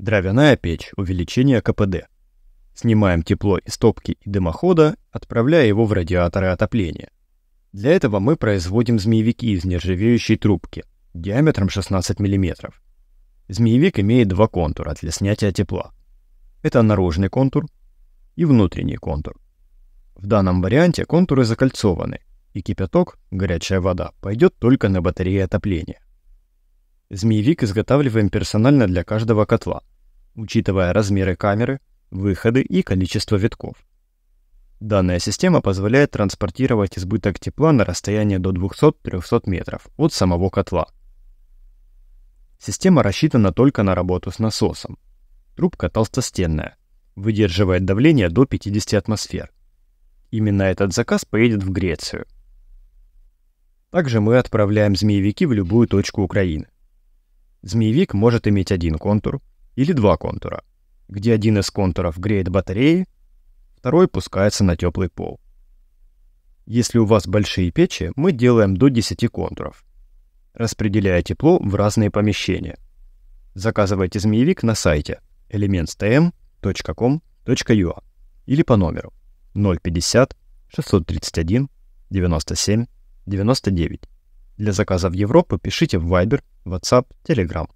Дровяная печь, увеличение КПД. Снимаем тепло из топки и дымохода, отправляя его в радиаторы отопления. Для этого мы производим змеевики из нержавеющей трубки диаметром 16 мм. Змеевик имеет два контура для снятия тепла. Это наружный контур и внутренний контур. В данном варианте контуры закольцованы, и кипяток, горячая вода, пойдет только на батареи отопления. Змеевик изготавливаем персонально для каждого котла – учитывая размеры камеры, выходы и количество витков. Данная система позволяет транспортировать избыток тепла на расстояние до 200-300 метров от самого котла. Система рассчитана только на работу с насосом. Трубка толстостенная, выдерживает давление до 50 атмосфер. Именно этот заказ поедет в Грецию. Также мы отправляем змеевики в любую точку Украины. Змеевик может иметь один контур, или два контура, где один из контуров греет батареи, второй пускается на теплый пол. Если у вас большие печи, мы делаем до 10 контуров, распределяя тепло в разные помещения. Заказывайте змеевик на сайте elementstm.com.ua или по номеру 050 631 97 99. Для в Европу пишите в Viber, WhatsApp, Telegram.